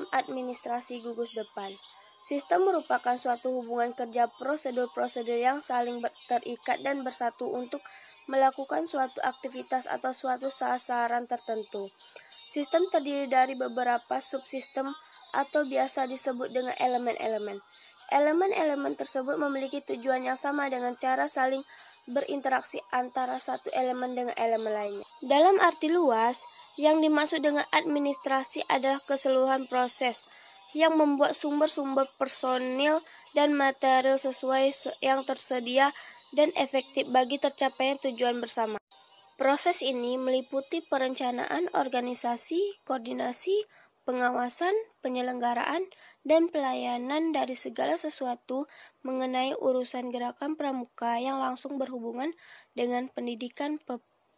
Sistem administrasi gugus depan. Sistem merupakan suatu hubungan kerja prosedur-prosedur yang saling terikat dan bersatu untuk melakukan suatu aktivitas atau suatu sasaran tertentu. Sistem terdiri dari beberapa subsistem atau biasa disebut dengan elemen-elemen. Elemen-elemen tersebut memiliki tujuan yang sama dengan cara saling berinteraksi antara satu elemen dengan elemen lainnya. Dalam arti luas, yang dimaksud dengan administrasi adalah keseluruhan proses yang membuat sumber-sumber personil dan material sesuai yang tersedia dan efektif bagi tercapainya tujuan bersama. Proses ini meliputi perencanaan organisasi, koordinasi, pengawasan, penyelenggaraan, dan pelayanan dari segala sesuatu mengenai urusan gerakan pramuka yang langsung berhubungan dengan pendidikan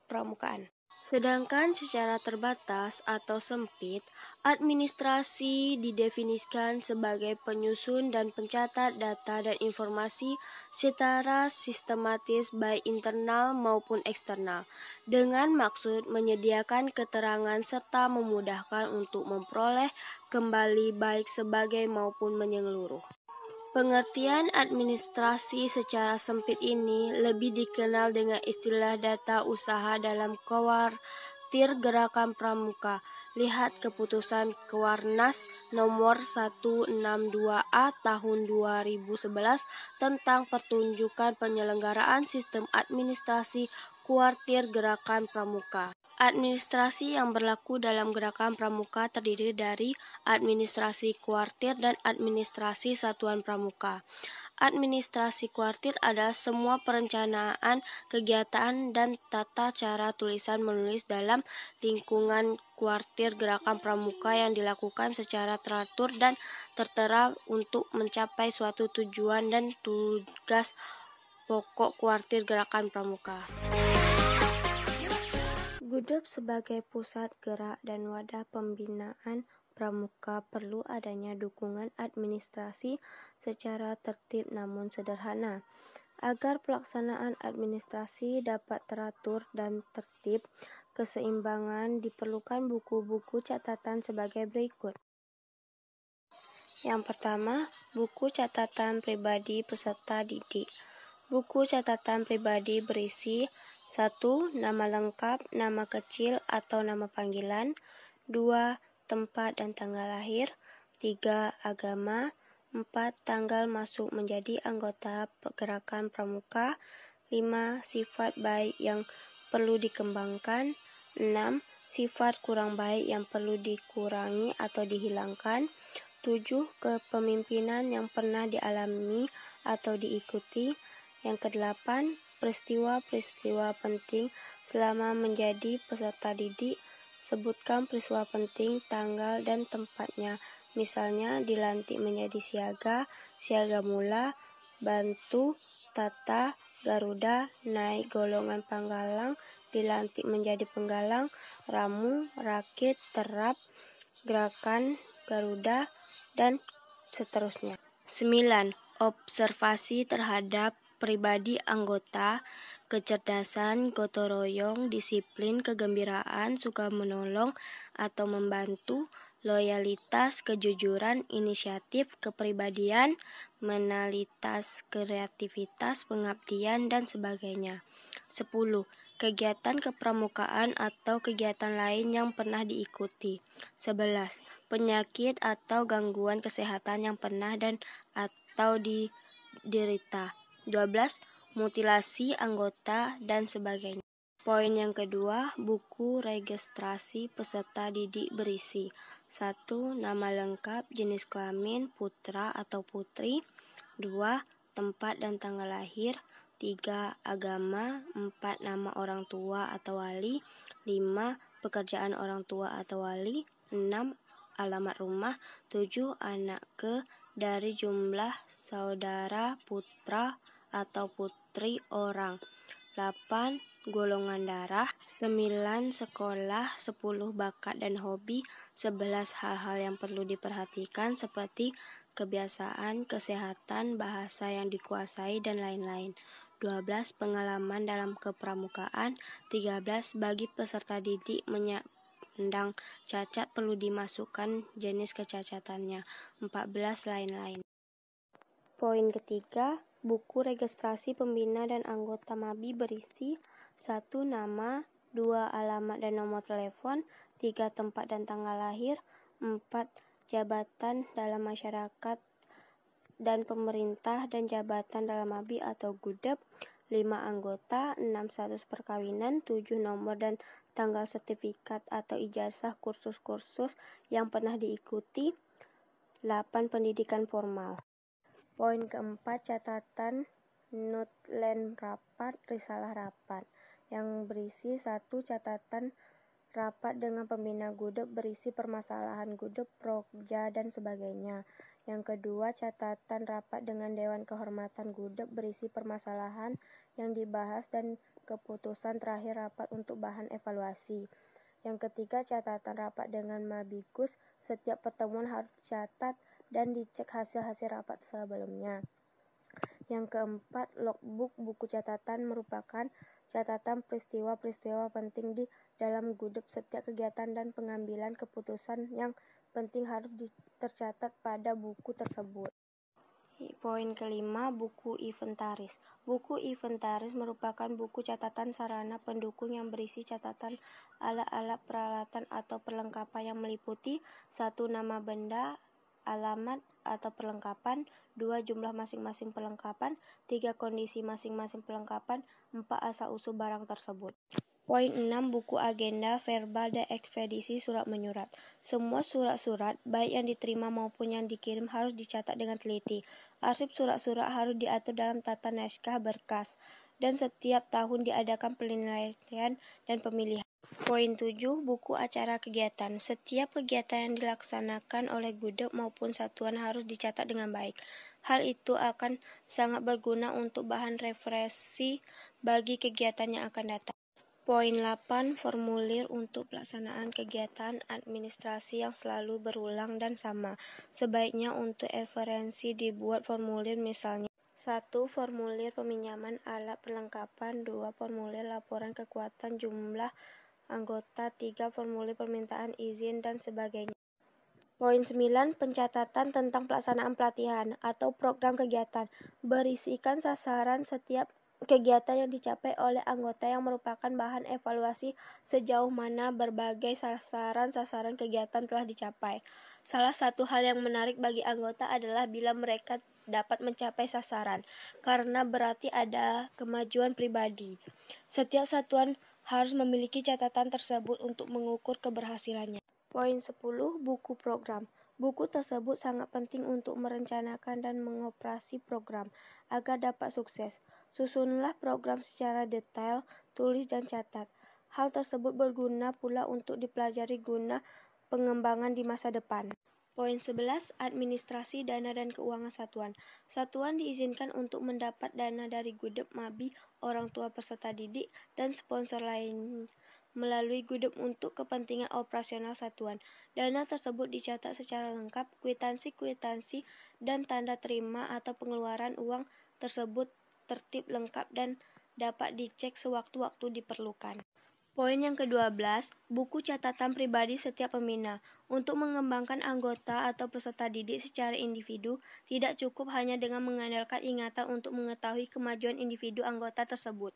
pramukaan. Sedangkan secara terbatas atau sempit, administrasi didefinisikan sebagai penyusun dan pencatat data dan informasi secara sistematis baik internal maupun eksternal, dengan maksud menyediakan keterangan serta memudahkan untuk memperoleh kembali baik sebagai maupun menyeluruh. Pengertian administrasi secara sempit ini lebih dikenal dengan istilah data usaha dalam kawar tir gerakan pramuka Lihat keputusan Kewarnas nomor 162A tahun 2011 tentang pertunjukan penyelenggaraan sistem administrasi kuartir gerakan pramuka. Administrasi yang berlaku dalam gerakan pramuka terdiri dari administrasi kuartir dan administrasi satuan pramuka. Administrasi kuartir adalah semua perencanaan, kegiatan, dan tata cara tulisan menulis dalam lingkungan kuartir gerakan pramuka yang dilakukan secara teratur dan tertera untuk mencapai suatu tujuan dan tugas pokok kuartir gerakan pramuka. Gudep sebagai pusat gerak dan wadah pembinaan pramuka perlu adanya dukungan administrasi secara tertib namun sederhana. Agar pelaksanaan administrasi dapat teratur dan tertib, keseimbangan diperlukan buku-buku catatan sebagai berikut. Yang pertama, buku catatan pribadi peserta didik. Buku catatan pribadi berisi satu Nama lengkap, nama kecil atau nama panggilan dua Tempat dan tanggal lahir tiga Agama 4. Tanggal masuk menjadi anggota pergerakan pramuka 5. Sifat baik yang perlu dikembangkan 6. Sifat kurang baik yang perlu dikurangi atau dihilangkan 7. Kepemimpinan yang pernah dialami atau diikuti yang kedelapan, peristiwa-peristiwa penting selama menjadi peserta didik, sebutkan peristiwa penting, tanggal, dan tempatnya. Misalnya dilantik menjadi siaga, siaga mula, bantu, tata, garuda, naik golongan panggalang, dilantik menjadi penggalang, ramu, rakit, terap, gerakan, garuda, dan seterusnya. 9. Observasi terhadap pribadi anggota, kecerdasan, gotoroyong, disiplin, kegembiraan, suka menolong atau membantu, loyalitas, kejujuran, inisiatif, kepribadian, menalitas, kreativitas, pengabdian, dan sebagainya. 10. Kegiatan kepramukaan atau kegiatan lain yang pernah diikuti. 11. Penyakit atau gangguan kesehatan yang pernah dan atau diderita. 12. Mutilasi anggota dan sebagainya. Poin yang kedua, buku registrasi peserta didik berisi satu, Nama lengkap, jenis kelamin, putra atau putri 2. Tempat dan tanggal lahir 3. Agama 4. Nama orang tua atau wali 5. Pekerjaan orang tua atau wali 6. Alamat rumah 7. Anak ke dari jumlah saudara putra atau putri orang 8. Golongan darah 9. Sekolah 10. Bakat dan hobi 11. Hal-hal yang perlu diperhatikan seperti kebiasaan, kesehatan, bahasa yang dikuasai, dan lain-lain 12. Pengalaman dalam kepramukaan 13. Bagi peserta didik menyak cacat perlu dimasukkan jenis kecacatannya. 14 lain-lain. Poin ketiga, Buku registrasi pembina dan anggota MABI berisi satu Nama dua Alamat dan nomor telepon tiga Tempat dan tanggal lahir empat Jabatan dalam masyarakat dan pemerintah dan jabatan dalam MABI atau GUDEP 5 anggota, 6 status perkawinan, 7 nomor dan tanggal sertifikat atau ijazah kursus-kursus yang pernah diikuti, 8 pendidikan formal. Poin keempat, catatan Nutland rapat, risalah rapat yang berisi satu catatan rapat dengan pembina gudeg berisi permasalahan gudeg, prokja, dan sebagainya. Yang kedua, catatan rapat dengan Dewan Kehormatan Gudeg berisi permasalahan yang dibahas dan keputusan terakhir rapat untuk bahan evaluasi. Yang ketiga, catatan rapat dengan Mabikus, setiap pertemuan harus catat dan dicek hasil-hasil rapat sebelumnya. Yang keempat, logbook buku catatan merupakan catatan peristiwa-peristiwa penting di dalam gudep setiap kegiatan dan pengambilan keputusan yang penting harus tercatat pada buku tersebut. Poin kelima, buku inventaris. Buku inventaris merupakan buku catatan sarana pendukung yang berisi catatan alat-alat peralatan atau perlengkapan yang meliputi satu nama benda, alamat atau perlengkapan, dua jumlah masing-masing perlengkapan, tiga kondisi masing-masing perlengkapan, empat asal usul barang tersebut. Poin 6 buku agenda verbal dan ekspedisi surat menyurat. Semua surat-surat baik yang diterima maupun yang dikirim harus dicatat dengan teliti. Arsip surat-surat harus diatur dalam tata naskah berkas dan setiap tahun diadakan penilaian dan pemilihan. Poin 7. Buku acara kegiatan. Setiap kegiatan yang dilaksanakan oleh gudeg maupun satuan harus dicatat dengan baik. Hal itu akan sangat berguna untuk bahan referensi bagi kegiatan yang akan datang. Poin 8. Formulir untuk pelaksanaan kegiatan administrasi yang selalu berulang dan sama. Sebaiknya untuk referensi dibuat formulir misalnya 1. Formulir peminjaman alat perlengkapan 2. Formulir laporan kekuatan jumlah anggota, 3 formulir permintaan izin, dan sebagainya. Poin 9. Pencatatan tentang pelaksanaan pelatihan atau program kegiatan berisikan sasaran setiap kegiatan yang dicapai oleh anggota yang merupakan bahan evaluasi sejauh mana berbagai sasaran-sasaran kegiatan telah dicapai. Salah satu hal yang menarik bagi anggota adalah bila mereka dapat mencapai sasaran, karena berarti ada kemajuan pribadi. Setiap satuan harus memiliki catatan tersebut untuk mengukur keberhasilannya. Poin 10. Buku program. Buku tersebut sangat penting untuk merencanakan dan mengoperasi program agar dapat sukses. Susunlah program secara detail, tulis dan catat. Hal tersebut berguna pula untuk dipelajari guna pengembangan di masa depan. Poin 11. Administrasi dana dan keuangan satuan. Satuan diizinkan untuk mendapat dana dari gudep mabi, orang tua peserta didik, dan sponsor lain melalui gudep untuk kepentingan operasional satuan. Dana tersebut dicatat secara lengkap, kwitansi-kwitansi, dan tanda terima atau pengeluaran uang tersebut tertib lengkap dan dapat dicek sewaktu-waktu diperlukan. Poin yang ke-12, buku catatan pribadi setiap pembina. Untuk mengembangkan anggota atau peserta didik secara individu, tidak cukup hanya dengan mengandalkan ingatan untuk mengetahui kemajuan individu anggota tersebut.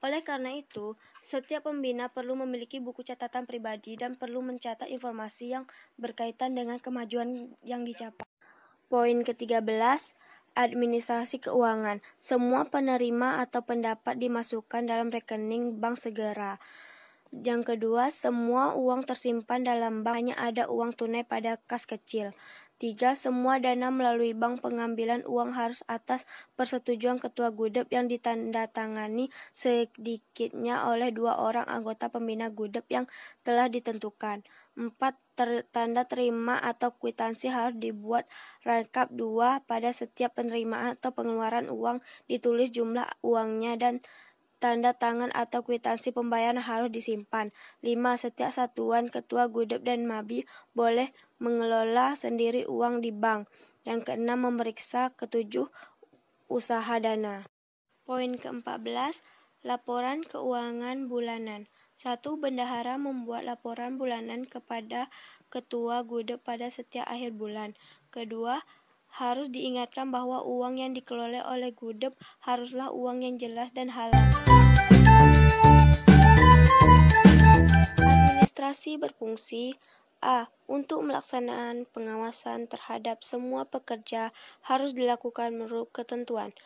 Oleh karena itu, setiap pembina perlu memiliki buku catatan pribadi dan perlu mencatat informasi yang berkaitan dengan kemajuan yang dicapai. Poin ke-13, administrasi keuangan. Semua penerima atau pendapat dimasukkan dalam rekening bank segera. Yang kedua, semua uang tersimpan dalam bank hanya ada uang tunai pada kas kecil. Tiga, semua dana melalui bank pengambilan uang harus atas persetujuan ketua gudep yang ditandatangani sedikitnya oleh dua orang anggota pembina gudep yang telah ditentukan. Empat, ter tanda terima atau kwitansi harus dibuat rangkap dua pada setiap penerimaan atau pengeluaran uang ditulis jumlah uangnya dan tanda tangan atau kwitansi pembayaran harus disimpan. 5. Setiap satuan ketua gudep dan mabi boleh mengelola sendiri uang di bank. Yang keenam memeriksa ketujuh usaha dana. Poin ke-14 laporan keuangan bulanan. Satu Bendahara membuat laporan bulanan kepada ketua gudep pada setiap akhir bulan. Kedua, harus diingatkan bahwa uang yang dikelola oleh Gudep haruslah uang yang jelas dan halal. Administrasi berfungsi A. Untuk melaksanakan pengawasan terhadap semua pekerja harus dilakukan menurut ketentuan.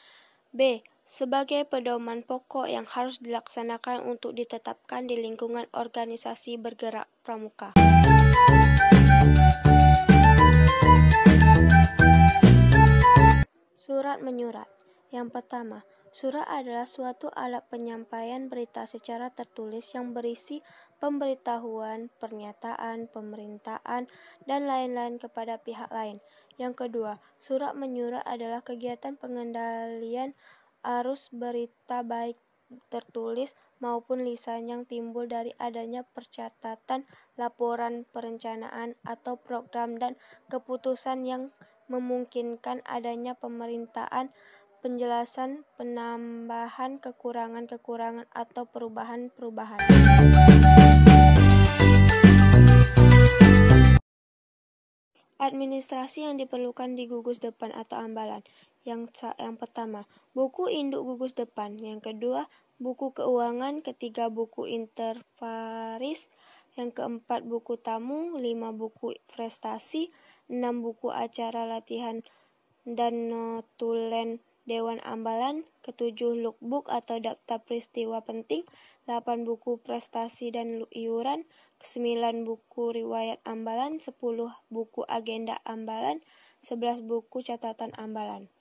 B. Sebagai pedoman pokok yang harus dilaksanakan untuk ditetapkan di lingkungan organisasi bergerak pramuka. Surat menyurat. Yang pertama, surat adalah suatu alat penyampaian berita secara tertulis yang berisi pemberitahuan, pernyataan, pemerintahan, dan lain-lain kepada pihak lain. Yang kedua, surat menyurat adalah kegiatan pengendalian arus berita baik tertulis maupun lisan yang timbul dari adanya percatatan, laporan, perencanaan, atau program dan keputusan yang memungkinkan adanya pemerintahan penjelasan penambahan kekurangan-kekurangan atau perubahan-perubahan. Administrasi yang diperlukan di gugus depan atau ambalan. Yang yang pertama, buku induk gugus depan. Yang kedua, buku keuangan. Ketiga, buku interfaris. Yang keempat, buku tamu. Lima, buku prestasi 6 buku acara latihan dan notulen eh, Dewan Ambalan, ketujuh lookbook atau daftar peristiwa penting, delapan buku prestasi dan iuran, sembilan buku riwayat ambalan, sepuluh buku agenda ambalan, sebelas buku catatan ambalan.